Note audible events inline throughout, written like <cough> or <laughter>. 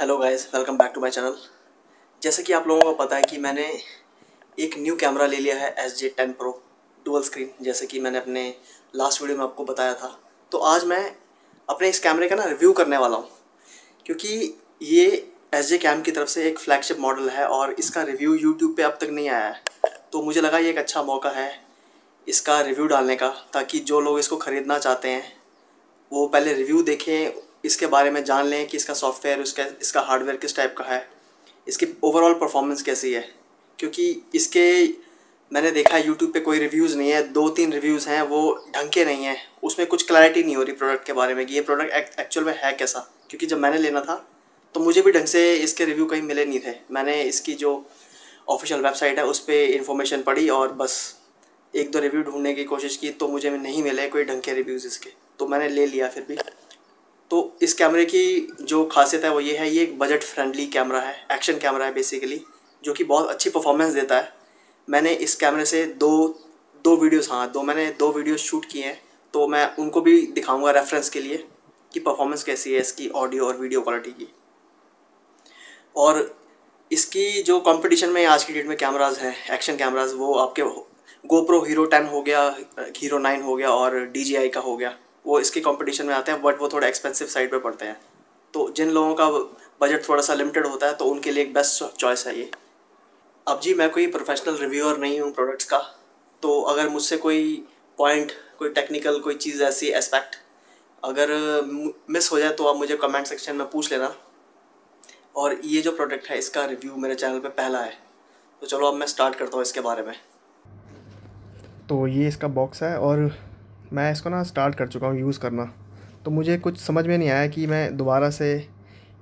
hello guys welcome back to my channel जैसे कि आप लोगों को पता है कि मैंने एक न्यू कैमरा ले लिया है S J ten pro dual screen जैसे कि मैंने अपने लास्ट वीडियो में आपको बताया था तो आज मैं अपने इस कैमरे का ना रिव्यू करने वाला हूँ क्योंकि ये एस जे कैम की तरफ से एक फ्लैगशिप मॉडल है और इसका रिव्यू यूट्यूब पर अब तक नहीं आया है तो मुझे लगा ये एक अच्छा मौका है इसका रिव्यू डालने का ताकि जो लोग इसको ख़रीदना चाहते हैं वो पहले रिव्यू देखें इसके बारे में जान लें कि इसका सॉफ्टवेयर उसका इसका हार्डवेयर किस टाइप का है इसकी ओवरऑल परफॉर्मेंस कैसी है क्योंकि इसके मैंने देखा यूट्यूब पे कोई रिव्यूज़ नहीं है दो तीन रिव्यूज़ हैं वो ढंग के नहीं हैं उसमें कुछ क्लैरिटी नहीं हो रही प्रोडक्ट के बारे में कि ये प्रोडक्ट एक्चुअल में है कैसा क्योंकि जब मैंने लेना था तो मुझे भी ढंग से इसके रिव्यू कहीं मिले नहीं थे मैंने इसकी जो ऑफिशियल वेबसाइट है उस पर इन्फॉर्मेशन पढ़ी और बस एक दो रिव्यू ढूंढने की कोशिश की तो मुझे नहीं मिले कोई ढंग के रिव्यूज़ इसके तो मैंने ले लिया फिर भी तो इस कैमरे की जो खासियत है वो ये है ये एक बजट फ्रेंडली कैमरा है एक्शन कैमरा है बेसिकली जो कि बहुत अच्छी परफॉर्मेंस देता है मैंने इस कैमरे से दो दो वीडियोस हाँ दो मैंने दो वीडियोस शूट किए हैं तो मैं उनको भी दिखाऊंगा रेफरेंस के लिए कि परफॉर्मेंस कैसी है इसकी ऑडियो और वीडियो क्वालिटी की और इसकी जो कंपटीशन में आज की डेट में कैमराज हैं एक्शन कैमराज वो आपके गोप्रो हीरो टेन हो गया हीरो नाइन हो गया और डी का हो गया वो इसके कंपटीशन में आते हैं बट वो थोड़ा एक्सपेंसिव साइड पर पड़ते हैं तो जिन लोगों का बजट थोड़ा सा लिमिटेड होता है तो उनके लिए एक बेस्ट चॉइस है ये अब जी मैं कोई प्रोफेशनल रिव्यूअर नहीं हूँ प्रोडक्ट्स का तो अगर मुझसे कोई पॉइंट कोई टेक्निकल कोई चीज़ ऐसी एस्पेक्ट अगर मिस हो जाए तो आप मुझे कमेंट सेक्शन में पूछ लेना और ये जो प्रोडक्ट है इसका रिव्यू मेरे चैनल पे पहला है तो चलो अब मैं स्टार्ट करता हूँ इसके बारे में तो ये इसका बॉक्स है और मैं इसको ना स्टार्ट कर चुका हूँ यूज़ करना तो मुझे कुछ समझ में नहीं आया कि मैं दोबारा से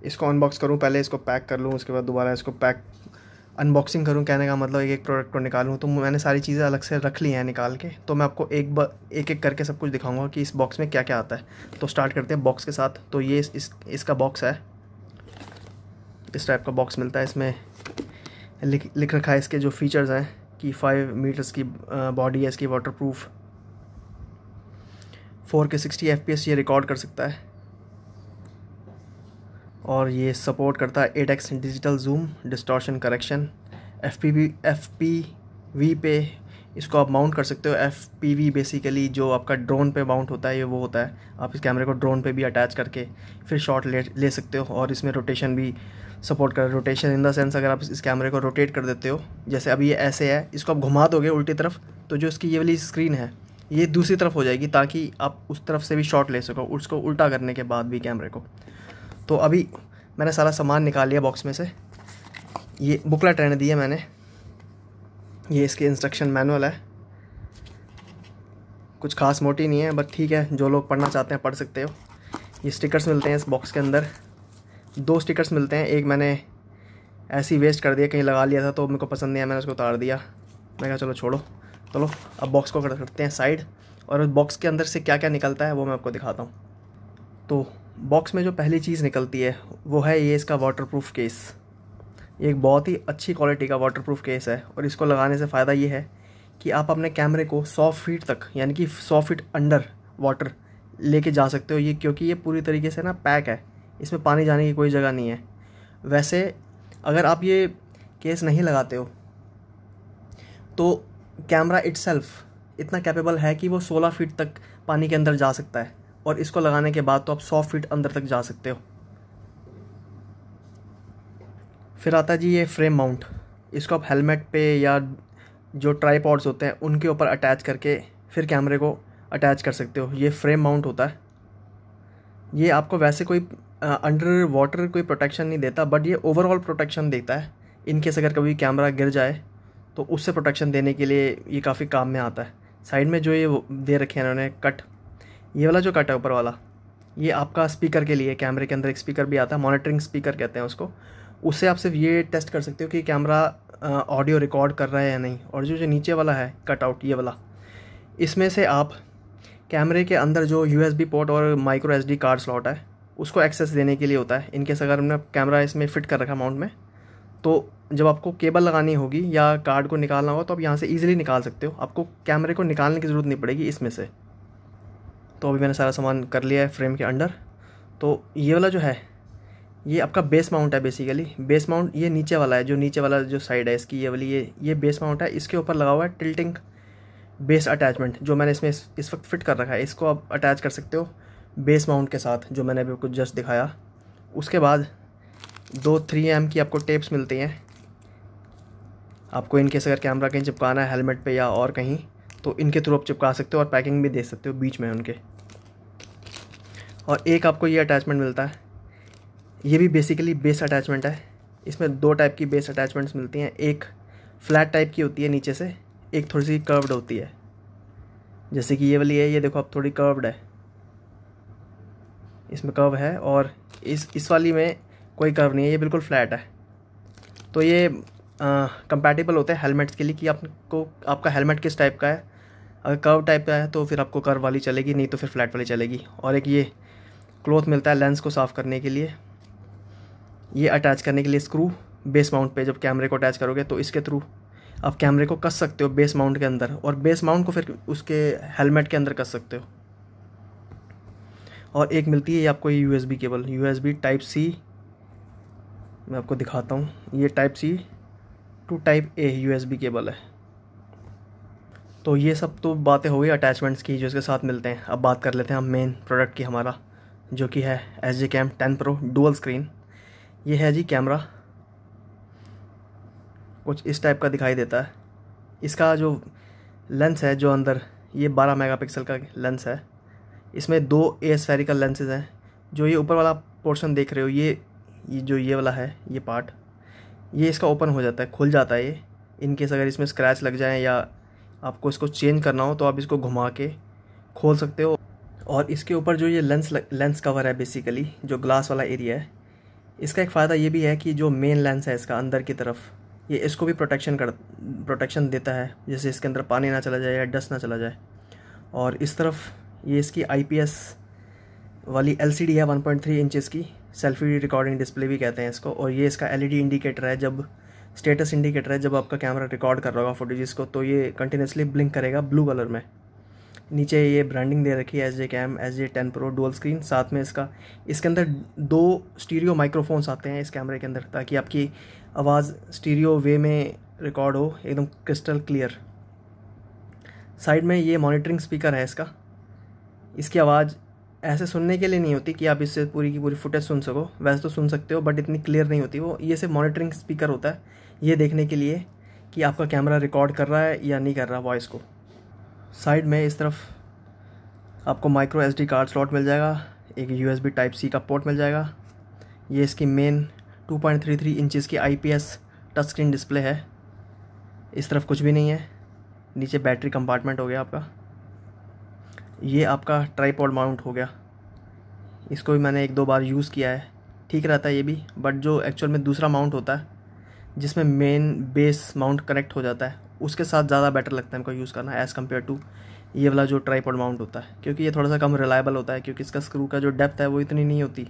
इसको अनबॉक्स करूँ पहले इसको पैक कर लूँ उसके बाद दोबारा इसको पैक अनबॉक्सिंग करूँ कहने का मतलब एक एक प्रोडक्ट को निकालूँ तो मैंने सारी चीज़ें अलग से रख ली हैं निकाल के तो मैं आपको एक ब, एक एक करके सब कुछ दिखाऊंगा कि इस बॉक्स में क्या क्या आता है तो स्टार्ट करते हैं बॉक्स के साथ तो ये इस, इस इसका बॉक्स है इस टाइप का बॉक्स मिलता है इसमें लिख लिख रखा है इसके जो फीचर्स हैं कि फाइव मीटर्स की बॉडी है इसकी waterproof four K sixty F ये रिकॉर्ड कर सकता है और ये सपोर्ट करता है eight X digital zoom distortion correction F P V F P V पे इसको आप माउंट कर सकते हो एफ पी वी बेसिकली जो आपका ड्रोन पे माउंट होता है ये वो होता है आप इस कैमरे को ड्रोन पे भी अटैच करके फिर शॉट ले ले सकते हो और इसमें रोटेशन भी सपोर्ट कर रोटेशन इन द सेंस अगर आप इस कैमरे को रोटेट कर देते हो जैसे अभी ये ऐसे है इसको आप घुमा दोगे उल्टी तरफ तो जो इसकी ये वाली स्क्रीन है ये दूसरी तरफ हो जाएगी ताकि आप उस तरफ से भी शॉट ले सको उसको उल्टा करने के बाद भी कैमरे को तो अभी मैंने सारा सामान निकाल लिया बॉक्स में से ये बुकलेट रहने दी है मैंने ये इसके इंस्ट्रक्शन मैनुअल है कुछ खास मोटी नहीं है बट ठीक है जो लोग पढ़ना चाहते हैं पढ़ सकते हो ये स्टिकर्स मिलते हैं इस बॉक्स के अंदर दो स्टिकर्स मिलते हैं एक मैंने ऐसी वेस्ट कर दिया कहीं लगा लिया था तो मेरे को पसंद नहीं आया मैंने उसको उतार दिया मैं कहा चलो छोड़ो चलो अब बॉक्स को कर करते हैं साइड और बॉक्स के अंदर से क्या क्या निकलता है वो मैं आपको दिखाता हूँ तो बॉक्स में जो पहली चीज़ निकलती है वो है ये इसका वाटरप्रूफ केस ये एक बहुत ही अच्छी क्वालिटी का वाटरप्रूफ केस है और इसको लगाने से फ़ायदा ये है कि आप अपने कैमरे को 100 फीट तक यानी कि 100 फीट अंडर वाटर लेके जा सकते हो ये क्योंकि ये पूरी तरीके से ना पैक है इसमें पानी जाने की कोई जगह नहीं है वैसे अगर आप ये केस नहीं लगाते हो तो कैमरा इट इतना कैपेबल है कि वो 16 फीट तक पानी के अंदर जा सकता है और इसको लगाने के बाद तो आप 100 फीट अंदर तक जा सकते हो फिर आता जी ये फ्रेम माउंट इसको आप हेलमेट पे या जो ट्राईपॉड्स होते हैं उनके ऊपर अटैच करके फिर कैमरे को अटैच कर सकते हो ये फ्रेम माउंट होता है ये आपको वैसे कोई अंडर वाटर कोई प्रोटेक्शन नहीं देता बट ये ओवरऑल प्रोटेक्शन देता है इनकेस अगर कभी कैमरा गिर जाए तो उससे प्रोटेक्शन देने के लिए ये काफ़ी काम में आता है साइड में जो ये दे रखे हैं इन्होंने कट ये वाला जो कट है ऊपर वाला ये आपका स्पीकर के लिए कैमरे के अंदर एक स्पीकर भी आता है मॉनिटरिंग स्पीकर कहते हैं उसको उससे आप सिर्फ ये टेस्ट कर सकते हो कि कैमरा ऑडियो रिकॉर्ड कर रहा है या नहीं और जो जो नीचे वाला है कटआउट ये वाला इसमें से आप कैमरे के अंदर जो यू पोर्ट और माइक्रो एस कार्ड स्लॉट है उसको एक्सेस देने के लिए होता है इनकेस अगर हमने कैमरा इसमें फ़िट कर रखा माउंट में तो जब आपको केबल लगानी होगी या कार्ड को निकालना होगा तो आप यहाँ से ईजिली निकाल सकते हो आपको कैमरे को निकालने की ज़रूरत नहीं पड़ेगी इसमें से तो अभी मैंने सारा सामान कर लिया है फ्रेम के अंडर तो ये वाला जो है ये आपका बेस माउंट है बेसिकली बेस माउंट ये नीचे वाला है जो नीचे वाला जो साइड है इसकी ये वाली ये ये बेस माउंट है इसके ऊपर लगा हुआ है टिल्टिंग बेस अटैचमेंट जो मैंने इसमें इस, वक्त फिट कर रखा है इसको आप अटैच कर सकते हो बेस माउंट के साथ जो मैंने अभी कुछ जस्ट दिखाया उसके बाद दो थ्री एम की आपको टेप्स मिलती हैं आपको से अगर कैमरा कहीं चिपकाना है हेलमेट पे या और कहीं तो इनके थ्रू आप चिपका सकते हो और पैकिंग भी दे सकते हो बीच में उनके और एक आपको ये अटैचमेंट मिलता है ये भी बेसिकली बेस अटैचमेंट है इसमें दो टाइप की बेस अटैचमेंट्स मिलती हैं एक फ्लैट टाइप की होती है नीचे से एक थोड़ी सी कर्व्ड होती है जैसे कि ये वाली है ये देखो आप थोड़ी कर्व्ड है इसमें कर्व है और इस इस वाली में कोई कर्व नहीं है ये बिल्कुल फ्लैट है तो ये कंपैटिबल होता है हेलमेट्स के लिए कि आपको आपका हेलमेट किस टाइप का है अगर कर्व टाइप का है तो फिर आपको कर्व वाली चलेगी नहीं तो फिर फ्लैट वाली चलेगी और एक ये क्लोथ मिलता है लेंस को साफ़ करने के लिए ये अटैच करने के लिए स्क्रू बेस माउंट पे जब कैमरे को अटैच करोगे तो इसके थ्रू आप कैमरे को कस सकते हो बेस माउंट के अंदर और बेस माउंट को फिर उसके हेलमेट के अंदर कस सकते हो और एक मिलती है आपको ये U cable U type C मैं आपको दिखाता हूँ ये type C to type A USB cable है तो ये सब तो बातें हो गई अटैचमेंट्स की जो इसके साथ मिलते हैं अब बात कर लेते हैं हम मेन प्रोडक्ट की हमारा जो कि है S G cam ten pro dual screen ये है जी कैमरा कुछ इस टाइप का दिखाई देता है इसका जो लेंस है जो अंदर ये 12 मेगापिक्सल का लेंस है इसमें दो ए स्फेरिकल लेंसेज हैं जो ये ऊपर वाला पोर्शन देख रहे हो ये ये जो ये वाला है ये पार्ट ये इसका ओपन हो जाता है खुल जाता है ये इनकेस अगर इसमें स्क्रैच लग जाए या आपको इसको चेंज करना हो तो आप इसको घुमा के खोल सकते हो और इसके ऊपर जो ये लेंस लेंस कवर है बेसिकली जो ग्लास वाला एरिया है इसका एक फ़ायदा ये भी है कि जो मेन लेंस है इसका अंदर की तरफ ये इसको भी प्रोटेक्शन कर प्रोटेक्शन देता है जैसे इसके अंदर पानी ना चला जाए या डस्ट ना चला जाए और इस तरफ ये इसकी आईपीएस वाली एलसीडी है 1.3 पॉइंट इंचज़ की सेल्फी रिकॉर्डिंग डिस्प्ले भी कहते हैं इसको और ये इसका एलईडी इंडिकेटर है जब स्टेटस इंडिकेटर है जब आपका कैमरा रिकॉर्ड कर रहा होगा फोटेजेस को तो ये कंटिन्यूसली ब्लिंक करेगा ब्लू कलर में नीचे ये ब्रांडिंग दे रखी है S J cam S J ten pro dual screen साथ में इसका इसके अंदर दो स्टीरियो माइक्रोफोन्स आते हैं इस कैमरे के अंदर ताकि आपकी आवाज़ स्टीरियो वे में रिकॉर्ड हो एकदम क्रिस्टल क्लियर साइड में ये मॉनिटरिंग स्पीकर है इसका इसकी आवाज़ ऐसे सुनने के लिए नहीं होती कि आप इससे पूरी की पूरी फुटेज सुन सको वैसे तो सुन सकते हो बट इतनी क्लियर नहीं होती वो ये सिर्फ मॉनिटरिंग स्पीकर होता है ये देखने के लिए कि आपका कैमरा रिकॉर्ड कर रहा है या नहीं कर रहा वॉइस को साइड में इस तरफ आपको माइक्रो एस कार्ड स्लॉट मिल जाएगा एक यू टाइप सी का पोर्ट मिल जाएगा ये इसकी मेन 2.33 पॉइंट की आई टच स्क्रीन डिस्प्ले है इस तरफ कुछ भी नहीं है नीचे बैटरी कंपार्टमेंट हो गया आपका ये आपका ट्राईपॉड माउंट हो गया इसको भी मैंने एक दो बार यूज़ किया है ठीक रहता है ये भी बट जो एक्चुअल में दूसरा माउंट होता है जिसमें मेन बेस माउंट कनेक्ट हो जाता है उसके साथ ज़्यादा बेटर लगता है हमको यूज़ करना एज़ कम्पेयर टू ये वाला जो ट्राईपॉड माउंट होता है क्योंकि ये थोड़ा सा कम रिलायबल होता है क्योंकि इसका स्क्रू का जो डेप्थ है वो इतनी नहीं होती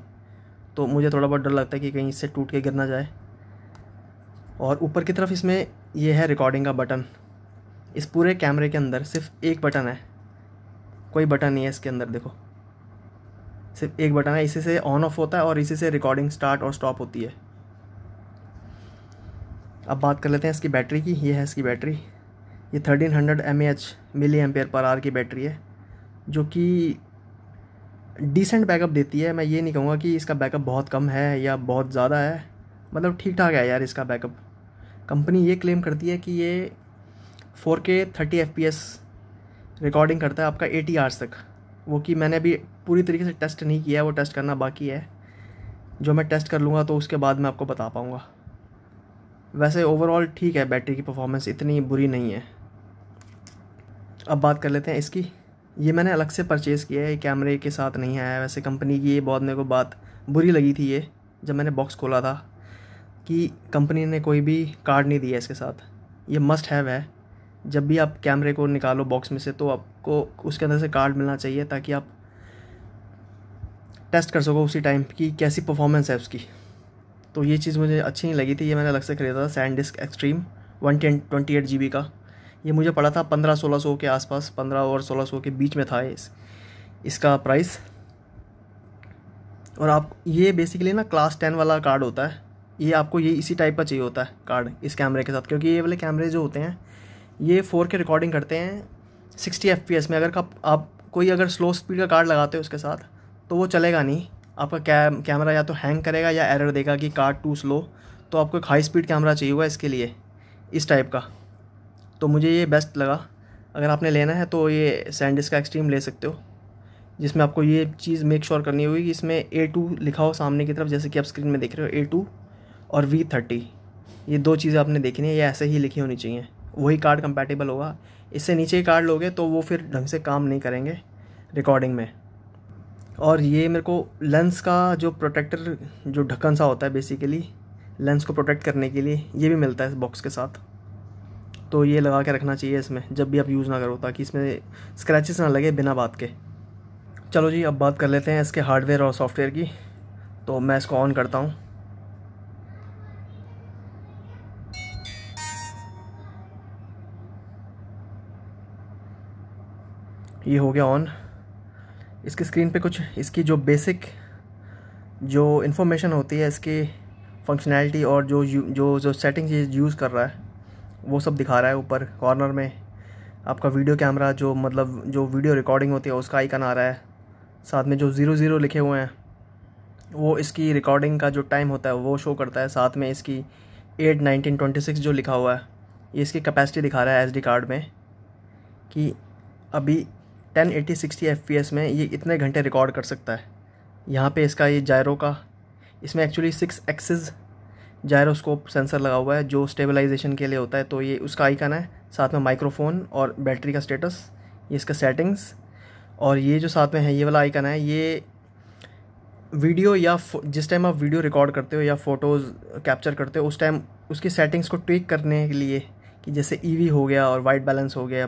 तो मुझे थोड़ा बहुत डर लगता है कि कहीं इससे टूट के गिर ना जाए और ऊपर की तरफ इसमें यह है रिकॉर्डिंग का बटन इस पूरे कैमरे के अंदर सिर्फ एक बटन है कोई बटन नहीं है इसके अंदर देखो सिर्फ एक बटन है इसी से ऑन ऑफ होता है और इसी से रिकॉर्डिंग स्टार्ट और स्टॉप होती है अब बात कर लेते हैं इसकी बैटरी की ये है इसकी बैटरी ये thirteen hundred M H milli ampere per hour की बैटरी है जो कि डिसेंट बैकअप देती है मैं ये नहीं कहूँगा कि इसका बैकअप बहुत कम है या बहुत ज़्यादा है मतलब ठीक ठाक है यार इसका बैकअप कंपनी ये क्लेम करती है कि ये 4K 30 FPS रिकॉर्डिंग करता है आपका एटी आर्स तक वो कि मैंने अभी पूरी तरीके से टेस्ट नहीं किया है वो टेस्ट करना बाकी है जो मैं टेस्ट कर लूँगा तो उसके बाद मैं आपको बता पाऊँगा वैसे ओवरऑल ठीक है बैटरी की परफॉर्मेंस इतनी बुरी नहीं है अब बात कर लेते हैं इसकी ये मैंने अलग से परचेज़ किया है कैमरे के साथ नहीं आया वैसे कंपनी की ये बहुत मेरे को बात बुरी लगी थी ये जब मैंने बॉक्स खोला था कि कंपनी ने कोई भी कार्ड नहीं दिया इसके साथ ये मस्ट हैव है जब भी आप कैमरे को निकालो बॉक्स में से तो आपको उसके अंदर से कार्ड मिलना चाहिए ताकि आप टेस्ट कर सको उसी टाइम की कैसी परफॉर्मेंस है उसकी तो ये चीज़ मुझे अच्छी नहीं लगी थी ये मैंने अलग से ख़रीदा था SanDisk extreme one ten twenty eight G B का ये मुझे पड़ा था पंद्रह सोलह सौ के आसपास पंद्रह और सोलह सौ के बीच में था इस इसका प्राइस और आप ये बेसिकली ना क्लास टेन वाला कार्ड होता है ये आपको ये इसी टाइप का चाहिए होता है कार्ड इस कैमरे के साथ क्योंकि ये वाले कैमरे जो होते हैं ये फोर के रिकॉर्डिंग करते हैं सिक्सटी एफ में अगर आप, आप कोई अगर स्लो स्पीड का कार्ड लगाते हो उसके साथ तो वो चलेगा नहीं आपका कैम कैमरा या तो हैंग करेगा या एरर देगा कि कार्ड टू स्लो तो आपको एक हाई स्पीड कैमरा चाहिए होगा इसके लिए इस टाइप का तो मुझे ये बेस्ट लगा अगर आपने लेना है तो ये सैंडिस का एक्सट्रीम ले सकते हो जिसमें आपको ये चीज़ मेक श्योर करनी होगी कि इसमें ए टू लिखा हो सामने की तरफ जैसे कि आप स्क्रीन में देख रहे हो ए टू और वी थर्टी ये दो चीज़ें आपने देखनी है ये ऐसे ही लिखी होनी चाहिए वही कार्ड कंपैटिबल होगा इससे नीचे कार्ड लोगे तो वो फिर ढंग से काम नहीं करेंगे रिकॉर्डिंग में और ये मेरे को लेंस का जो प्रोटेक्टर जो ढक्कन सा होता है बेसिकली लेंस को प्रोटेक्ट करने के लिए ये भी मिलता है बॉक्स के साथ तो ये लगा के रखना चाहिए इसमें जब भी आप यूज़ ना करो ताकि इसमें स्क्रैचेस ना लगे बिना बात के चलो जी अब बात कर लेते हैं इसके हार्डवेयर और सॉफ्टवेयर की तो मैं इसको ऑन करता हूँ ये हो गया ऑन इसकी स्क्रीन पे कुछ इसकी जो बेसिक जो इन्फॉर्मेशन होती है इसकी फंक्शनैलिटी और जो जो जो सेटिंग यूज़ कर रहा है वो सब दिखा रहा है ऊपर कॉर्नर में आपका वीडियो कैमरा जो मतलब जो वीडियो रिकॉर्डिंग होती है उसका आइकन आ रहा है साथ में जो ज़ीरो ज़ीरो लिखे हुए हैं वो इसकी रिकॉर्डिंग का जो टाइम होता है वो शो करता है साथ में इसकी एट नाइनटीन ट्वेंटी सिक्स जो लिखा हुआ है ये इसकी कैपेसिटी दिखा रहा है एसडी कार्ड में कि अभी ten eighty sixty F P S में ये इतने घंटे रिकॉर्ड कर सकता है यहाँ पे इसका ये जायरो का इसमें actually six axis gyroscope sensor लगा हुआ है जो स्टेबलाइजेशन के लिए होता है तो ये उसका आइकन है साथ में माइक्रोफोन और बैटरी का स्टेटस ये इसका सेटिंग्स और ये जो साथ में है ये वाला आइकन है ये वीडियो या जिस टाइम आप वीडियो रिकॉर्ड करते हो या फ़ोटोज़ कैप्चर करते हो उस टाइम उसकी सेटिंग्स को ट्विक करने के लिए कि जैसे ईवी e हो गया और वाइट बैलेंस हो गया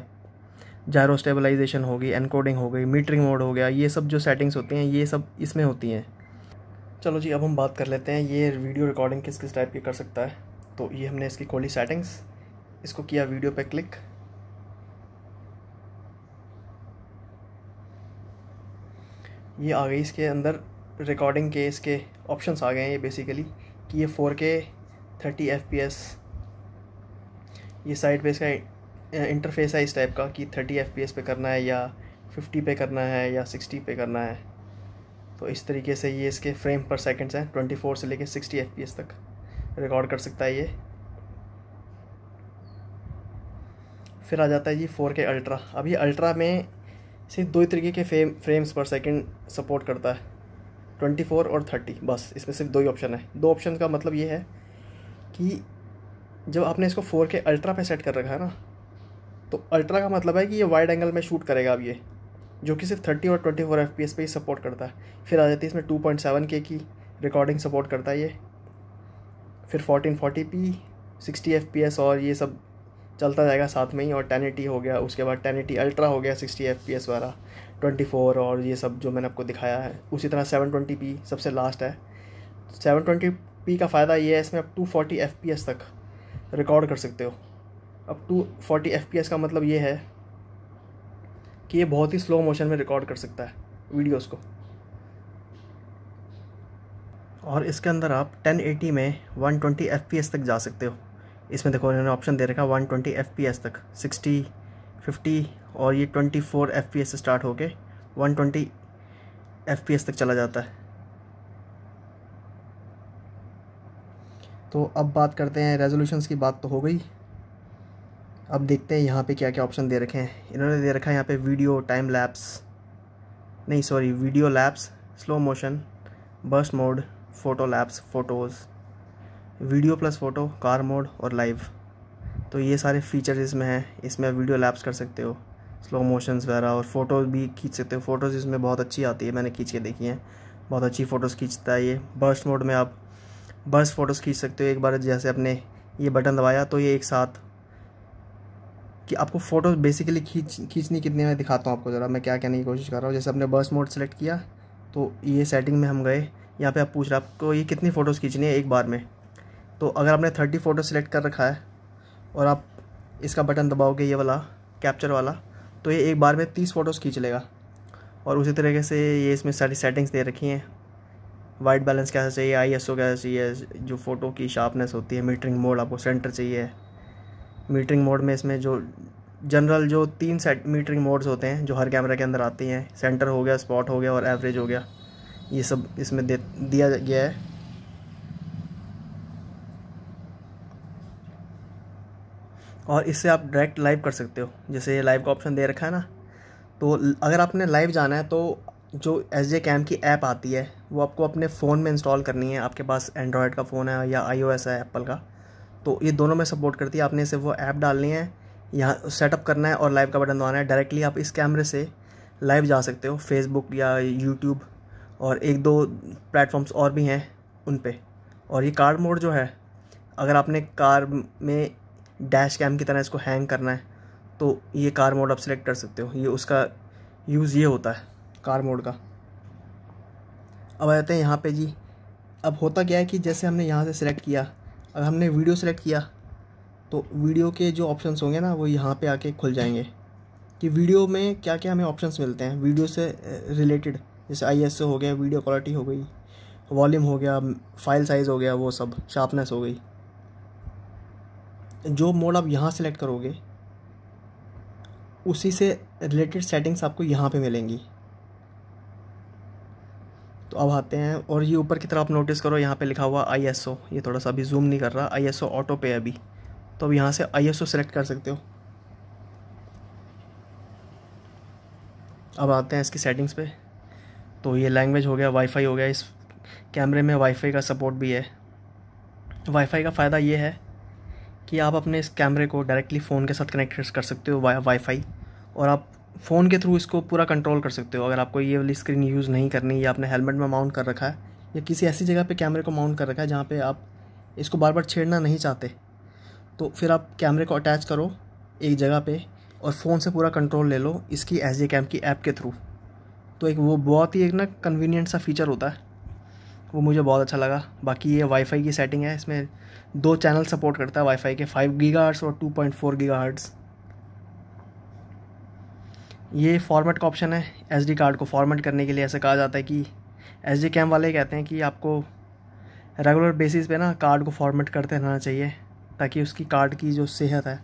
जायरो स्टेबलाइजेशन हो गई एनकोडिंग हो गई मीटरिंग मोड हो गया ये सब जो सेटिंग्स होती हैं ये सब इसमें होती हैं चलो जी अब हम बात कर लेते हैं ये वीडियो रिकॉर्डिंग किस किस टाइप की कर सकता है तो ये हमने इसकी खोली सेटिंग्स इसको किया वीडियो पे क्लिक ये आ गई इसके अंदर रिकॉर्डिंग के इसके ऑप्शंस आ गए हैं ये बेसिकली कि ये 4K 30 FPS ये साइड पे इसका इंटरफेस है इस टाइप का कि थर्टी एफ पे करना है या फिफ्टी पे करना है या सिक्सटी पे करना है तो इस तरीके से ये इसके फ्रेम पर सेकंड्स हैं ट्वेंटी फोर से लेके सिक्सटी एफ तक रिकॉर्ड कर सकता है ये फिर आ जाता है जी फोर के अल्ट्रा अब ये अल्ट्रा में सिर्फ दो ही तरीके के frame frames per second support करता है ट्वेंटी फोर और थर्टी बस इसमें सिर्फ दो ही ऑप्शन है दो ऑप्शन का मतलब ये है कि जब आपने इसको फोर के अल्ट्रा पे सेट कर रखा है ना तो अल्ट्रा का मतलब है कि ये वाइड एंगल में शूट करेगा अब ये जो कि सिर्फ 30 और 24 फोर एफ पी एस पर ही सपोर्ट करता है फिर आ जाती है इसमें 2.7 के की रिकॉर्डिंग सपोर्ट करता है ये फिर 1440p 60 fps और ये सब चलता जाएगा साथ में ही और 1080 हो गया उसके बाद 1080 अल्ट्रा हो गया 60 fps वाला 24 और ये सब जो मैंने आपको दिखाया है उसी तरह 720p सबसे लास्ट है 720p का फ़ायदा ये है इसमें आप पी एस तक रिकॉर्ड कर सकते हो अब two forty F P S का मतलब ये है कि ये बहुत ही स्लो मोशन में रिकॉर्ड कर सकता है वीडियोस को और इसके अंदर आप 1080 में 120 ट्वेंटी तक जा सकते हो इसमें देखो इन्होंने ऑप्शन दे रखा 120 ट्वेंटी तक 60, 50 और ये 24 फोर से स्टार्ट होके 120 ट्वेंटी तक चला जाता है तो अब बात करते हैं रेजोल्यूशन की बात तो हो गई अब देखते हैं यहाँ पे क्या क्या ऑप्शन दे रखे हैं इन्होंने दे रखा है यहाँ पे वीडियो टाइम लैप्स नहीं sorry video lapse slow motion burst mode photo lapse photos video plus photo car mode और लाइव तो ये सारे फीचर्स इसमें हैं इसमें वीडियो लैप्स कर सकते हो स्लो मोशन वगैरह और फ़ोटो भी खींच सकते हो फ़ोटोज़ इसमें बहुत अच्छी आती है मैंने खींच के देखी हैं बहुत अच्छी फ़ोटोज़ खींचता है ये बर्स्ट मोड में आप बर्स्ट फ़ोटोज़ खींच सकते हो एक बार जैसे अपने ये बटन दबाया तो ये एक साथ कि आपको फ़ोटो बेसिकली खींच खींचनी कितनी मैं दिखाता हूँ आपको ज़रा मैं क्या कहने की कोशिश कर रहा हूँ जैसे आपने बर्स मोड सेलेक्ट किया तो ये सेटिंग में हम गए यहाँ पे आप पूछ रहे आपको ये कितनी फ़ोटोज़ खींचनी है एक बार में तो अगर आपने थर्टी फ़ोटो सेलेक्ट कर रखा है और आप इसका बटन दबाओगे ये वाला कैप्चर वाला तो ये एक बार में तीस फ़ोटोज़ खींच लेगा और उसी तरीके से ये इसमें सारी सेटिंग्स दे रखी हैं वाइट बैलेंस कैसा चाहिए आई एस ओ कैसा चाहिए जो फ़ोटो की शार्पनेस होती है मीटरिंग मोड आपको सेंटर चाहिए मीटरिंग मोड में इसमें जो जनरल जो तीन सेट मीटरिंग मोड्स होते हैं जो हर कैमरे के अंदर आती हैं सेंटर हो गया स्पॉट हो गया और एवरेज हो गया ये सब इसमें दे दिया गया है और इससे आप डायरेक्ट लाइव कर सकते हो जैसे ये लाइव का ऑप्शन दे रखा है ना तो अगर आपने लाइव जाना है तो जो एस जे कैम की ऐप आती है वो आपको अपने फ़ोन में इंस्टॉल करनी है आपके पास एंड्रॉयड का फ़ोन है या आई ओ एस है एप्पल का तो ये दोनों में सपोर्ट करती है आपने सिर्फ वो ऐप डालनी है यहाँ सेटअप करना है और लाइव का बटन दबाना है डायरेक्टली आप इस कैमरे से लाइव जा सकते हो फेसबुक या यूट्यूब और एक दो प्लेटफॉर्म्स और भी हैं उन पर और ये कार मोड जो है अगर आपने कार में डैश कैम की तरह इसको हैंग करना है तो ये कार मोड आप सिलेक्ट कर सकते हो ये उसका यूज़ ये होता है कार मोड का अब आ जाते हैं यहाँ पे जी अब होता क्या है कि जैसे हमने यहाँ से सिलेक्ट किया अब हमने वीडियो सेलेक्ट किया तो वीडियो के जो ऑप्शंस होंगे ना वो यहाँ पे आके खुल जाएंगे कि वीडियो में क्या क्या हमें ऑप्शंस मिलते हैं वीडियो से रिलेटेड जैसे आई हो गया वीडियो क्वालिटी हो गई वॉल्यूम हो गया फाइल साइज़ हो गया वो सब शार्पनेस हो गई जो मोड आप यहाँ सेलेक्ट करोगे उसी से रिलेटेड सेटिंग्स आपको यहाँ पे मिलेंगी तो अब आते हैं और ये ऊपर की तरफ आप नोटिस करो यहाँ पे लिखा हुआ आई ये थोड़ा सा अभी जूम नहीं कर रहा आई ऑटो पे अभी तो अब यहाँ से आई सेलेक्ट कर सकते हो अब आते हैं इसकी सेटिंग्स पे तो ये लैंग्वेज हो गया वाईफाई हो गया इस कैमरे में वाईफाई का सपोर्ट भी है वाईफाई का फ़ायदा ये है कि आप अपने इस कैमरे को डायरेक्टली फ़ोन के साथ कनेक्ट कर सकते हो वाईफाई और आप फ़ोन के थ्रू इसको पूरा कंट्रोल कर सकते हो अगर आपको ये वाली स्क्रीन यूज़ नहीं करनी या आपने हेलमेट में माउंट कर रखा है या किसी ऐसी जगह पे कैमरे को माउंट कर रखा है जहाँ पे आप इसको बार बार छेड़ना नहीं चाहते तो फिर आप कैमरे को अटैच करो एक जगह पे और फ़ोन से पूरा कंट्रोल ले लो इसकी एस कैम की ऐप के थ्रू तो एक वो बहुत ही एक ना कन्वीनियंट सा फीचर होता है वो मुझे बहुत अच्छा लगा बाकी ये वाईफाई की सेटिंग है इसमें दो चैनल सपोर्ट करता है वाईफाई के फाइव गीगा और two point four giga hertz ये फॉर्मेट का ऑप्शन है एस कार्ड को फॉर्मेट करने के लिए ऐसा कहा जाता है कि एस डी कैम वाले कहते हैं कि आपको रेगुलर बेसिस पे ना कार्ड को फॉर्मेट करते रहना चाहिए ताकि उसकी कार्ड की जो सेहत है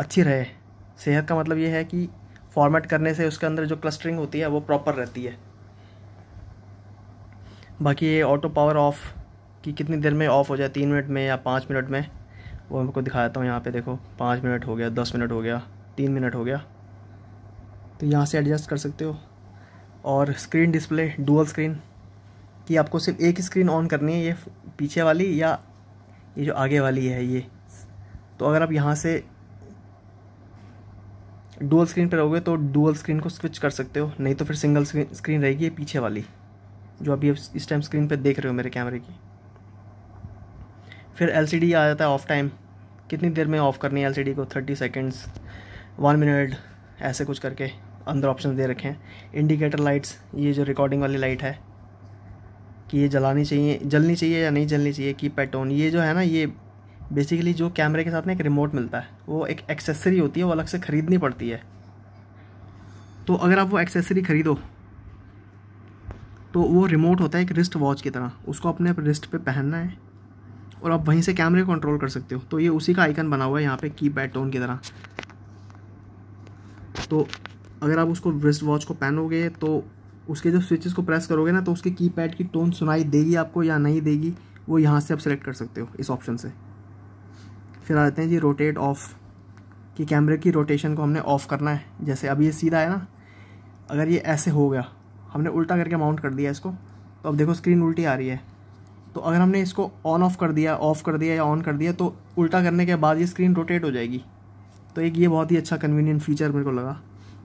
अच्छी रहे सेहत का मतलब ये है कि फॉर्मेट करने से उसके अंदर जो क्लस्टरिंग होती है वो प्रॉपर रहती है बाकी ये ऑटो पावर ऑफ़ कि कितनी देर में ऑफ़ हो जाए तीन मिनट में या पाँच मिनट में वो हमको आपको दिखाता हूँ यहाँ पे देखो पाँच मिनट हो गया दस मिनट हो गया तीन मिनट हो गया तो यहाँ से एडजस्ट कर सकते हो और स्क्रीन डिस्प्ले डुअल स्क्रीन कि आपको सिर्फ एक स्क्रीन ऑन करनी है ये पीछे वाली या ये जो आगे वाली है ये तो अगर आप यहाँ से डुअल स्क्रीन पर रहोगे तो डुअल स्क्रीन को स्विच कर सकते हो नहीं तो फिर सिंगल स्क्रीन रहेगी ये पीछे वाली जो अभी इस टाइम स्क्रीन पर देख रहे हो मेरे कैमरे की फिर एल आ जाता है ऑफ टाइम कितनी देर में ऑफ़ करनी है एल को थर्टी सेकेंड्स वन मिनट ऐसे कुछ करके अंदर ऑप्शन दे रखे हैं इंडिकेटर लाइट्स ये जो रिकॉर्डिंग वाली लाइट है कि ये जलानी चाहिए जलनी चाहिए या नहीं जलनी चाहिए की टोन ये जो है ना ये बेसिकली जो कैमरे के साथ ना एक रिमोट मिलता है वो एक एक्सेसरी होती है वो अलग से ख़रीदनी पड़ती है तो अगर आप वो एक्सेसरी ख़रीदो तो वो रिमोट होता है एक रिस्ट वॉच की तरह उसको अपने रिस्ट पे पहनना है और आप वहीं से कैमरे कंट्रोल कर सकते हो तो ये उसी का आइकन बना हुआ है यहाँ पे की पैड टोन की तरह तो अगर आप उसको रिस्ट वॉच को पहनोगे तो उसके जो स्विचेस को प्रेस करोगे ना तो उसके कीपैड की टोन सुनाई देगी आपको या नहीं देगी वो यहाँ से आप सेलेक्ट कर सकते हो इस ऑप्शन से फिर आ जाते हैं जी रोटेट ऑफ कि कैमरे की रोटेशन को हमने ऑफ़ करना है जैसे अभी ये सीधा है ना अगर ये ऐसे हो गया हमने उल्टा करके माउंट कर दिया इसको तो अब देखो स्क्रीन उल्टी आ रही है तो अगर हमने इसको ऑन ऑफ कर दिया ऑफ़ कर दिया या ऑन कर दिया तो उल्टा करने के बाद ये स्क्रीन रोटेट हो जाएगी तो एक ये बहुत ही अच्छा कन्वीनियंट फीचर मेरे को लगा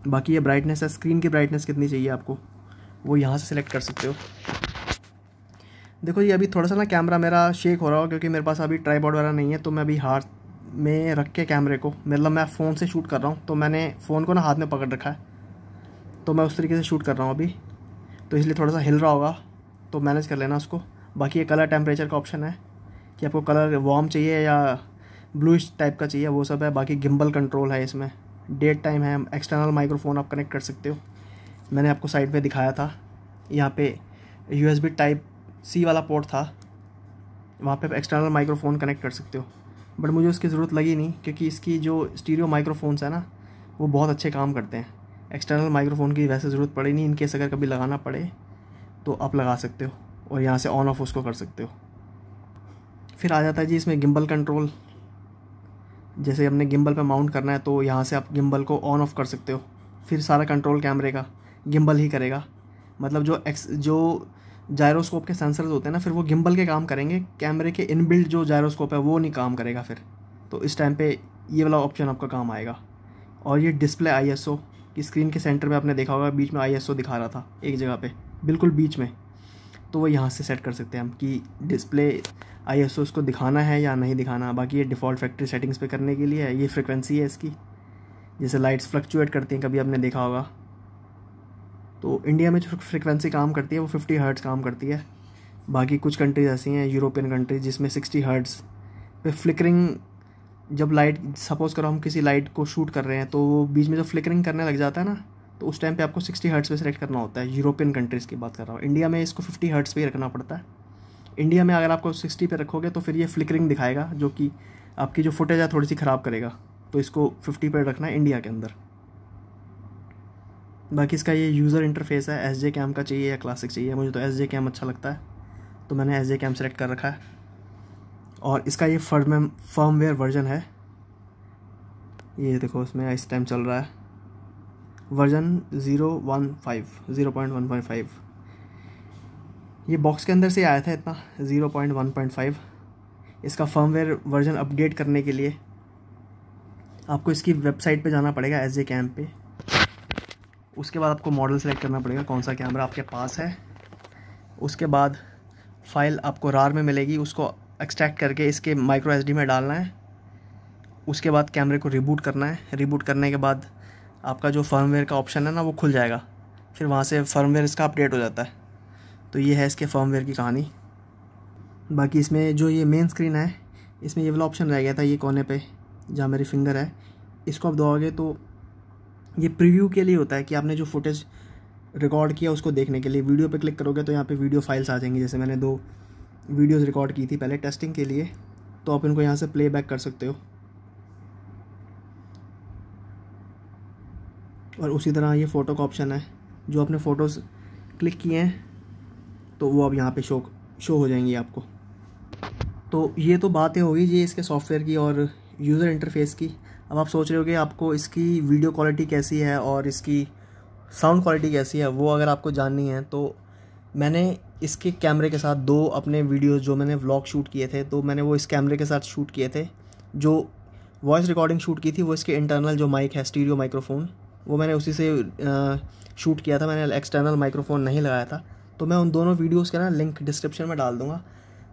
बाकी ये ब्राइटनेस है स्क्रीन की ब्राइटनेस कितनी चाहिए आपको वो यहाँ से सिलेक्ट कर सकते हो देखो ये अभी थोड़ा सा ना कैमरा मेरा शेक हो रहा हो क्योंकि मेरे पास अभी ट्राईपॉड वगैरह नहीं है तो मैं अभी हाथ में रख के कैमरे को मतलब मैं फ़ोन से शूट कर रहा हूँ तो मैंने फ़ोन को ना हाथ में पकड़ रखा है तो मैं उस तरीके से शूट कर रहा हूँ अभी तो इसलिए थोड़ा सा हिल रहा होगा तो मैनेज कर लेना उसको बाकी ये कलर टेम्परेचर का ऑप्शन है कि आपको कलर वार्म चाहिए या ब्लूइश टाइप का चाहिए वो सब है बाकी गिम्बल कंट्रोल है इसमें डेट टाइम है एक्सटर्नल माइक्रोफोन आप कनेक्ट कर सकते हो मैंने आपको साइड में दिखाया था यहाँ पे यू टाइप सी वाला पोर्ट था वहाँ पे आप एक्सटर्नल माइक्रोफोन कनेक्ट कर सकते हो बट मुझे उसकी ज़रूरत लगी नहीं क्योंकि इसकी जो स्टीरियो माइक्रोफोन्स है ना वो बहुत अच्छे काम करते हैं एक्सटर्नल माइक्रोफोन की वैसे ज़रूरत पड़ी नहीं इनकेस अगर कभी लगाना पड़े तो आप लगा सकते हो और यहाँ से ऑन ऑफ उसको कर सकते हो फिर आ जाता है जी इसमें गिम्बल कंट्रोल जैसे हमने गिम्बल पे माउंट करना है तो यहाँ से आप गिम्बल को ऑन ऑफ कर सकते हो फिर सारा कंट्रोल कैमरे का गिम्बल ही करेगा मतलब जो एक्स जो जायरोस्कोप के सेंसर्स होते हैं ना फिर वो गिम्बल के काम करेंगे कैमरे के इनबिल्ट जो जायरोस्कोप है वो नहीं काम करेगा फिर तो इस टाइम पे ये वाला ऑप्शन आपका काम आएगा और ये डिस्प्ले आईएसओ की स्क्रीन के सेंटर में आपने देखा होगा बीच में आईएसओ दिखा रहा था एक जगह पे बिल्कुल बीच में तो वो यहाँ से सेट कर सकते हैं हम कि डिस्प्ले आई एस उसको दिखाना है या नहीं दिखाना बाकी ये डिफ़ॉल्ट फैक्ट्री सेटिंग्स पे करने के लिए है ये फ्रिक्वेंसी है इसकी जैसे लाइट्स फ्लक्चुएट करती हैं कभी आपने देखा होगा तो इंडिया में जो फ्रिक्वेंसी काम करती है वो फिफ्टी हर्ट्स काम करती है बाकी कुछ कंट्रीज ऐसी हैं यूरोपियन कंट्रीज जिसमें सिक्सटी हर्ट्स पे फ्लिकरिंग जब लाइट सपोज़ करो हम किसी लाइट को शूट कर रहे हैं तो बीच में जो फ्लिकरिंग करने लग जाता है ना तो उस टाइम पे आपको सिक्सटी हर्ट्स पे सेलेक्ट करना होता है यूरोपियन कंट्रीज़ की बात कर रहा हूँ इंडिया में इसको फिफ्टी हर्ट्स पे ही रखना पड़ता है इंडिया में अगर आपको सिक्सटी पे रखोगे तो फिर ये फ्लिकरिंग दिखाएगा जो कि आपकी जो फुटेज है थोड़ी सी ख़राब करेगा तो इसको फिफ्टी पे रखना है इंडिया के अंदर बाकी इसका ये यूज़र इंटरफेस है एस जे कैम का चाहिए या क्लासिक चाहिए मुझे तो एस जे कैम अच्छा लगता है तो मैंने एस जे कैम सेलेक्ट कर रखा है और इसका ये फर्म फर्मवेयर वर्जन है ये देखो इसमें इस टाइम चल रहा है version zero one five zero point one point five ये बॉक्स के अंदर से आया था इतना zero point one point five इसका फर्मवेयर वर्जन अपडेट करने के लिए आपको इसकी वेबसाइट पे जाना पड़ेगा एस जे कैम पे उसके बाद आपको मॉडल सेलेक्ट करना पड़ेगा कौन सा कैमरा आपके पास है उसके बाद फाइल आपको रार में मिलेगी उसको एक्सट्रैक्ट करके इसके माइक्रो डी में डालना है उसके बाद कैमरे को रिबूट करना है रिबूट करने के बाद आपका जो फर्मवेयर का ऑप्शन है ना वो खुल जाएगा फिर वहाँ से फर्मवेयर इसका अपडेट हो जाता है तो ये है इसके फर्मवेयर की कहानी बाकी इसमें जो ये मेन स्क्रीन है इसमें ये वाला ऑप्शन रह गया था ये कोने पे जहाँ मेरी फिंगर है इसको आप दबाओगे तो ये प्रीव्यू के लिए होता है कि आपने जो फुटेज रिकॉर्ड किया उसको देखने के लिए वीडियो पे क्लिक करोगे तो यहाँ पे वीडियो फाइल्स आ जाएंगी जैसे मैंने दो वीडियोस रिकॉर्ड की थी पहले टेस्टिंग के लिए तो आप इनको यहाँ से प्लेबैक कर सकते हो और उसी तरह ये फ़ोटो का ऑप्शन है जो आपने फ़ोटोज़ क्लिक किए हैं तो वो अब यहाँ पे शो शो हो जाएंगी आपको तो ये तो बातें होगी जी इसके सॉफ्टवेयर की और यूज़र इंटरफेस की अब आप सोच रहे हो कि आपको इसकी वीडियो क्वालिटी कैसी है और इसकी साउंड क्वालिटी कैसी है वो अगर आपको जाननी है तो मैंने इसके कैमरे के साथ दो अपने वीडियोस जो मैंने व्लॉग शूट किए थे तो मैंने वो इस कैमरे के साथ शूट किए थे जो वॉइस रिकॉर्डिंग शूट की थी वो इसके इंटरनल जो माइक है स्टीरियो माइक्रोफोन वो मैंने उसी से शूट किया था मैंने एक्सटर्नल माइक्रोफोन नहीं लगाया था तो मैं उन दोनों वीडियोज़ का ना लिंक डिस्क्रिप्शन में डाल दूँगा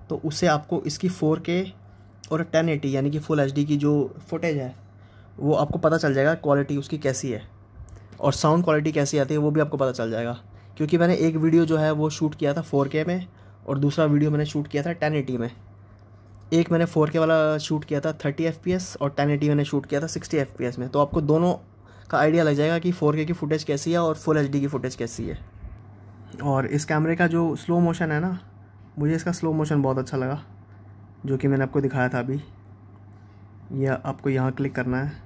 तो उससे आपको इसकी फ़ोर के और टेन एटी यानी कि फुल एच डी की जो फुटेज है वो आपको पता चल जाएगा क्वालिटी उसकी कैसी है और साउंड क्वालिटी कैसी आती है वो भी आपको पता चल जाएगा क्योंकि मैंने एक वीडियो जो है वो शूट किया था फोर के में और दूसरा वीडियो मैंने शूट किया था टेन में एक मैंने फोर के वाला शूट किया था थर्टी एफ पी एस और टेन मैंने शूट किया था सिक्सटी एफ पी एस में तो आपको दोनों का आइडिया लग जाएगा कि फोर की फुटेज कैसी है और फुल एच की फुटेज कैसी है और इस कैमरे का जो स्लो मोशन है ना मुझे इसका स्लो मोशन बहुत अच्छा लगा जो कि मैंने आपको दिखाया था अभी यह आपको यहाँ क्लिक करना है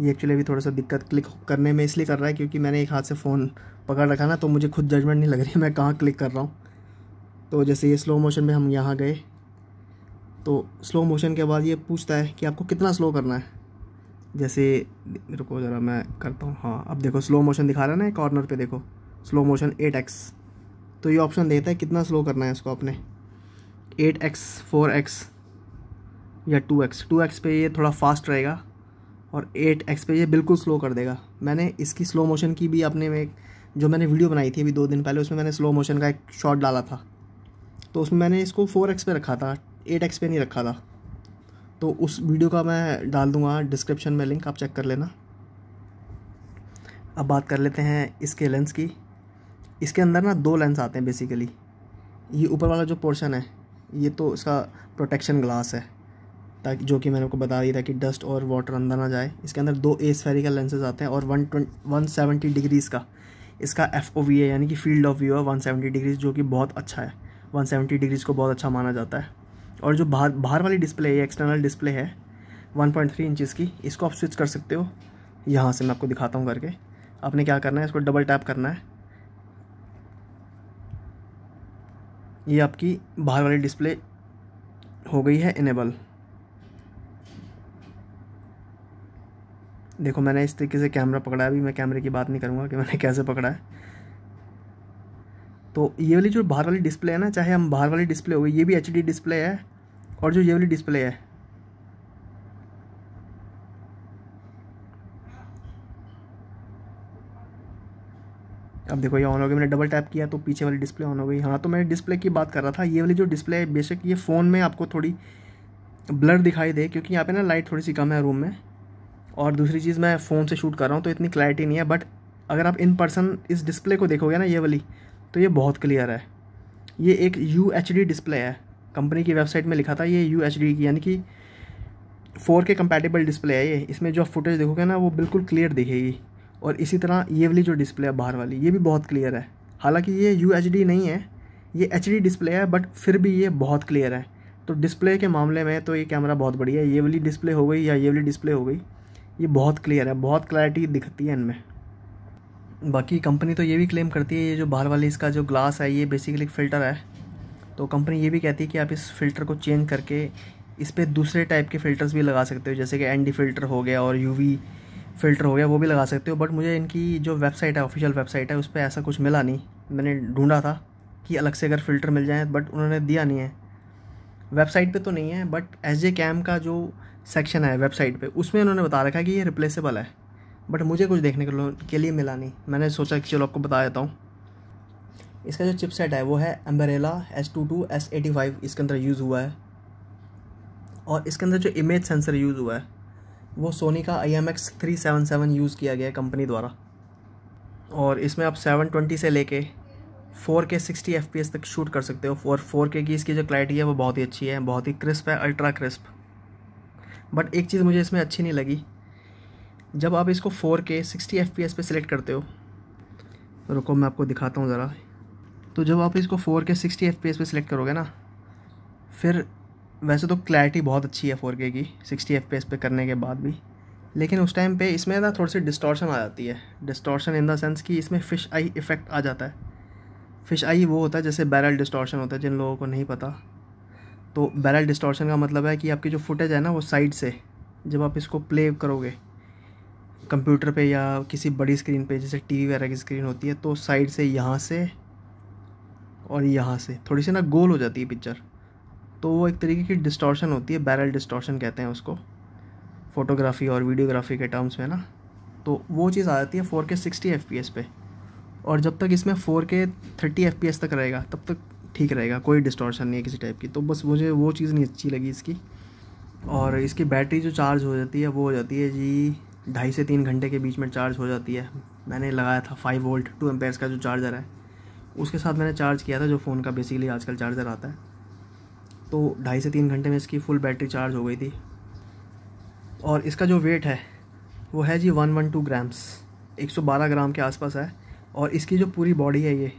ये एक्चुअली अभी थोड़ा सा दिक्कत क्लिक करने में इसलिए कर रहा है क्योंकि मैंने एक हाथ से फ़ोन पकड़ रखा ना तो मुझे खुद जजमेंट नहीं लग रही मैं कहाँ क्लिक कर रहा हूँ तो जैसे ये स्लो मोशन में हम यहाँ गए तो स्लो मोशन के बाद ये पूछता है कि आपको कितना स्लो करना है जैसे मेरे को ज़रा मैं करता हूँ हाँ अब देखो स्लो मोशन दिखा रहा है ना कॉर्नर पे देखो स्लो मोशन एट एक्स तो ये ऑप्शन देता है कितना स्लो करना है इसको अपने एट एक्स फोर एक्स या टू एक्स टू एक्स पे ये थोड़ा फास्ट रहेगा और एट एक्स पे ये बिल्कुल स्लो कर देगा मैंने इसकी स्लो मोशन की भी अपने में जो मैंने वीडियो बनाई थी अभी दो दिन पहले उसमें मैंने स्लो मोशन का एक शॉट डाला था तो उसमें मैंने इसको फोर एक्स पे रखा था एट एक्स पे नहीं रखा था तो उस वीडियो का मैं डाल दूंगा डिस्क्रिप्शन में लिंक आप चेक कर लेना अब बात कर लेते हैं इसके लेंस की इसके अंदर ना दो लेंस आते हैं बेसिकली ये ऊपर वाला जो पोर्शन है ये तो इसका प्रोटेक्शन ग्लास है ताकि जो कि मैंने आपको बता दिया था कि डस्ट और वाटर अंदर ना जाए इसके अंदर दो ए स्फेरिकल लेंसेज आते हैं और वन वन सेवेंटी डिग्रीज़ का इसका एफ ओ वी है यानी कि फील्ड ऑफ व्यू है वन सेवेंटी डिग्रीज़ जो कि बहुत अच्छा है वन सेवेंटी डिग्रीज़ को बहुत अच्छा माना जाता है और जो बाहर बाहर वाली डिस्प्ले है एक्सटर्नल डिस्प्ले है 1.3 पॉइंट इंचज़ की इसको आप स्विच कर सकते हो यहाँ से मैं आपको दिखाता हूँ करके आपने क्या करना है इसको डबल टैप करना है ये आपकी बाहर वाली डिस्प्ले हो गई है इनेबल देखो मैंने इस तरीके से कैमरा पकड़ा है अभी मैं कैमरे की बात नहीं करूँगा कि मैंने <laughs> कैसे पकड़ा है तो ये वाली जो बाहर वाली डिस्प्ले है ना चाहे हम बाहर वाली डिस्प्ले हो गई ये भी एच डिस्प्ले है और जो ये वाली डिस्प्ले है अब देखो ये ऑन हो गया मैंने डबल टैप किया तो पीछे वाली डिस्प्ले ऑन हो गई हाँ तो मैं डिस्प्ले की बात कर रहा था ये वाली जो डिस्प्ले है बेशक ये फ़ोन में आपको थोड़ी ब्लर दिखाई दे क्योंकि यहाँ पे ना लाइट थोड़ी सी कम है रूम में और दूसरी चीज़ मैं फ़ोन से शूट कर रहा हूँ तो इतनी क्लैरिटी नहीं है बट अगर आप इन पर्सन इस डिस्प्ले को देखोगे ना ये वाली तो ये बहुत क्लियर है ये एक यू डिस्प्ले है कंपनी की वेबसाइट में लिखा था ये यू एच की यानी कि फोर के कंपेटेबल डिस्प्ले है ये इसमें जो आप फुटेज देखोगे ना वो बिल्कुल क्लियर दिखेगी और इसी तरह ये वाली जो डिस्प्ले है बाहर वाली ये भी बहुत क्लियर है हालांकि ये यू नहीं है ये एच डिस्प्ले है बट फिर भी ये बहुत क्लियर है तो डिस्प्ले के मामले में तो ये कैमरा बहुत बढ़िया है ये वाली डिस्प्ले हो गई या ये वाली डिस्प्ले हो गई ये बहुत क्लियर है बहुत क्लैरिटी दिखती है इनमें बाकी कंपनी तो ये भी क्लेम करती है ये जो बाहर वाले इसका जो ग्लास है ये बेसिकली एक फ़िल्टर है तो कंपनी ये भी कहती है कि आप इस फ़िल्टर को चेंज करके इस पर दूसरे टाइप के फ़िल्टर्स भी लगा सकते हो जैसे कि एन फ़िल्टर हो गया और यू फ़िल्टर हो गया वो भी लगा सकते हो बट मुझे इनकी जो वेबसाइट है ऑफिशियल वेबसाइट है उस पर ऐसा कुछ मिला नहीं मैंने ढूंढा था कि अलग से अगर फ़िल्टर मिल जाए बट उन्होंने दिया नहीं है वेबसाइट पे तो नहीं है बट एस जे कैम का जो सेक्शन है वेबसाइट पे उसमें उन्होंने बता रखा है कि ये रिप्लेसेबल है बट मुझे कुछ देखने के, के लिए मिला नहीं मैंने सोचा कि चलो आपको बता देता हूँ इसका जो चिपसेट है वो है Ambarella S two two S eighty five इसके अंदर यूज़ हुआ है और इसके अंदर जो इमेज सेंसर यूज़ हुआ है वो सोनी का I M X three seven seven use किया गया है कंपनी द्वारा और इसमें आप सेवन ट्वेंटी से लेके four K sixty F P S तक शूट कर सकते हो और फोर के की इसकी जो क्लैरिटी है वो बहुत ही अच्छी है बहुत ही क्रिस्प है अल्ट्रा क्रिस्प बट एक चीज़ मुझे इसमें अच्छी नहीं लगी जब आप इसको four K sixty F P S पे सिलेक्ट करते हो तो रुको मैं आपको दिखाता हूँ ज़रा तो जब आप इसको four K sixty F P S पे सिलेक्ट करोगे ना फिर वैसे तो क्लैरिटी बहुत अच्छी है 4K के की सिक्सटी एफ पी एस पे करने के बाद भी लेकिन उस टाइम पे इसमें ना थोड़ी सी डिस्टॉर्शन आ जाती है डिस्टॉर्शन इन देंस कि इसमें फ़िश आई इफ़ेक्ट आ जाता है फ़िश आई वो होता है जैसे बैरल डिस्टॉर्शन होता है जिन लोगों को नहीं पता तो बैरल डिस्टॉर्शन का मतलब है कि आपकी जो फुटेज है ना वो साइड से जब आप इसको प्ले करोगे कंप्यूटर पे या किसी बड़ी स्क्रीन पे जैसे टीवी वगैरह की स्क्रीन होती है तो साइड से यहाँ से और यहाँ से थोड़ी सी ना गोल हो जाती है पिक्चर तो वो एक तरीके की डिस्टॉर्शन होती है बैरल डिस्टॉर्शन कहते हैं उसको फ़ोटोग्राफी और वीडियोग्राफी के टर्म्स में ना तो वो चीज़ आ जाती है फ़ोर के सिक्सटी एफ पी एस पे और जब तक इसमें फ़ोर के थर्टी एफ पी एस तक रहेगा तब तक ठीक रहेगा कोई डिस्टॉर्शन नहीं है किसी टाइप की तो बस मुझे वो चीज़ नहीं अच्छी लगी इसकी और इसकी बैटरी जो चार्ज हो जाती है वो हो जाती है जी ढाई से तीन घंटे के बीच में चार्ज हो जाती है मैंने लगाया था फाइव वोल्ट टू एम्पेयर्स का जो चार्जर है उसके साथ मैंने चार्ज किया था जो फ़ोन का बेसिकली आजकल चार्जर आता है तो ढाई से तीन घंटे में इसकी फुल बैटरी चार्ज हो गई थी और इसका जो वेट है वो है जी वन वन टू ग्राम्स एक सौ बारह ग्राम के आसपास है और इसकी जो पूरी बॉडी है ये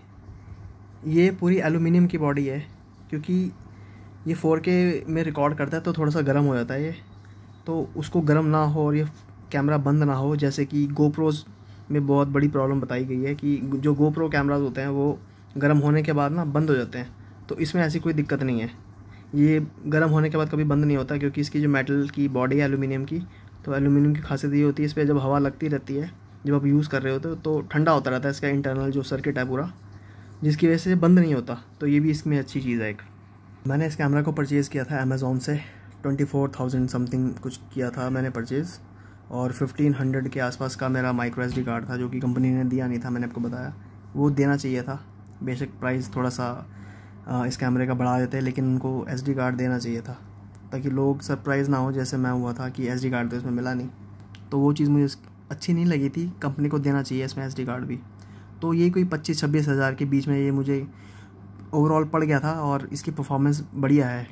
ये पूरी एलुमिनियम की बॉडी है क्योंकि ये फोर के में रिकॉर्ड करता है तो थोड़ा सा गर्म हो जाता है ये तो उसको गर्म ना हो और ये कैमरा बंद ना हो जैसे कि गोप्रोज में बहुत बड़ी प्रॉब्लम बताई गई है कि जो गोप्रो कैमराज होते हैं वो गर्म होने के बाद ना बंद हो जाते हैं तो इसमें ऐसी कोई दिक्कत नहीं है ये गर्म होने के बाद कभी बंद नहीं होता क्योंकि इसकी जो मेटल की बॉडी है एलुमिनियम की तो एलुमिनियम की खासियत ये होती है इस पर जब हवा लगती रहती है जब आप यूज़ कर रहे होते हो तो ठंडा होता रहता है इसका इंटरनल जो सर्किट है पूरा जिसकी वजह से बंद नहीं होता तो ये भी इसमें अच्छी चीज़ है एक मैंने इस कैमरा को परचेज़ किया था अमेज़ोन से ट्वेंटी फोर थाउजेंड समथिंग कुछ किया था मैंने परचेज़ और 1500 के आसपास का मेरा माइक्रो एस कार्ड था जो कि कंपनी ने दिया नहीं था मैंने आपको बताया वो देना चाहिए था बेशक प्राइस थोड़ा सा इस कैमरे का बढ़ा देते लेकिन उनको एस कार्ड देना चाहिए था ताकि लोग सरप्राइज़ ना हो जैसे मैं हुआ था कि एस कार्ड तो इसमें मिला नहीं तो वो चीज़ मुझे अच्छी नहीं लगी थी कंपनी को देना चाहिए इसमें एस कार्ड भी तो ये कोई पच्चीस छब्बीस हज़ार के बीच में ये मुझे ओवरऑल पड़ गया था और इसकी परफॉर्मेंस बढ़िया है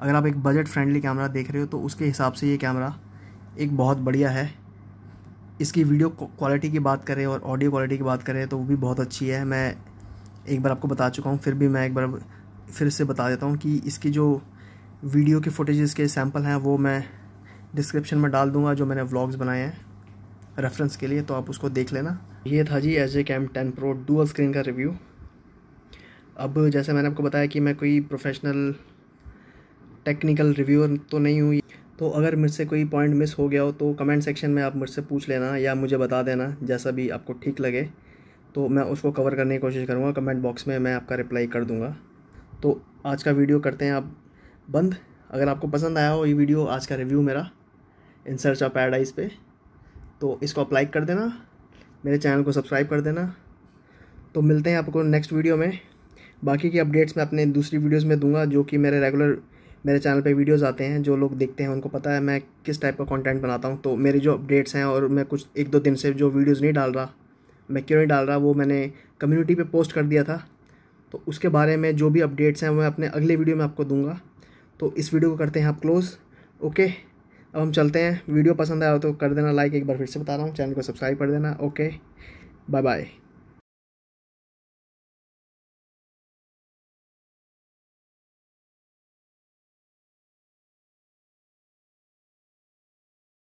अगर आप एक बजट फ्रेंडली कैमरा देख रहे हो तो उसके हिसाब से ये कैमरा एक बहुत बढ़िया है इसकी वीडियो क्वालिटी की बात करें और ऑडियो क्वालिटी की बात करें तो वो भी बहुत अच्छी है मैं एक बार आपको बता चुका हूँ फिर भी मैं एक बार फिर से बता देता हूँ कि इसकी जो वीडियो के फुटेज के सैम्पल हैं वो मैं डिस्क्रिप्शन में डाल दूँगा जो मैंने व्लॉग्स बनाए हैं रेफरेंस के लिए तो आप उसको देख लेना ये था G S J cam ten pro dual screen का रिव्यू अब जैसे मैंने आपको बताया कि मैं कोई प्रोफेशनल टेक्निकल रिव्यूअर तो नहीं हूँ तो अगर मुझसे कोई पॉइंट मिस हो गया हो तो कमेंट सेक्शन में आप मुझसे पूछ लेना या मुझे बता देना जैसा भी आपको ठीक लगे तो मैं उसको कवर करने की कोशिश करूँगा कमेंट बॉक्स में मैं आपका रिप्लाई कर दूँगा तो आज का वीडियो करते हैं आप बंद अगर आपको पसंद आया हो ये वीडियो आज का रिव्यू मेरा इन सर्च ऑफ पैराडाइज पे तो इसको आप लाइक कर देना मेरे चैनल को सब्सक्राइब कर देना तो मिलते हैं आपको नेक्स्ट वीडियो में बाकी की अपडेट्स मैं अपने दूसरी वीडियोस में दूंगा जो कि मेरे रेगुलर मेरे चैनल पे वीडियोस आते हैं जो लोग देखते हैं उनको पता है मैं किस टाइप का कंटेंट बनाता हूँ तो मेरे जो अपडेट्स हैं और मैं कुछ एक दो दिन से जो वीडियोस नहीं डाल रहा मैं क्यों नहीं डाल रहा वो मैंने कम्युनिटी पे पोस्ट कर दिया था तो उसके बारे में जो भी अपडेट्स हैं मैं अपने अगले वीडियो में आपको दूंगा तो इस वीडियो को करते हैं आप क्लोज़ ओके अब हम चलते हैं वीडियो पसंद आया तो कर देना लाइक एक बार फिर से बता रहा हूँ चैनल को सब्सक्राइब कर देना ओके बाय बाय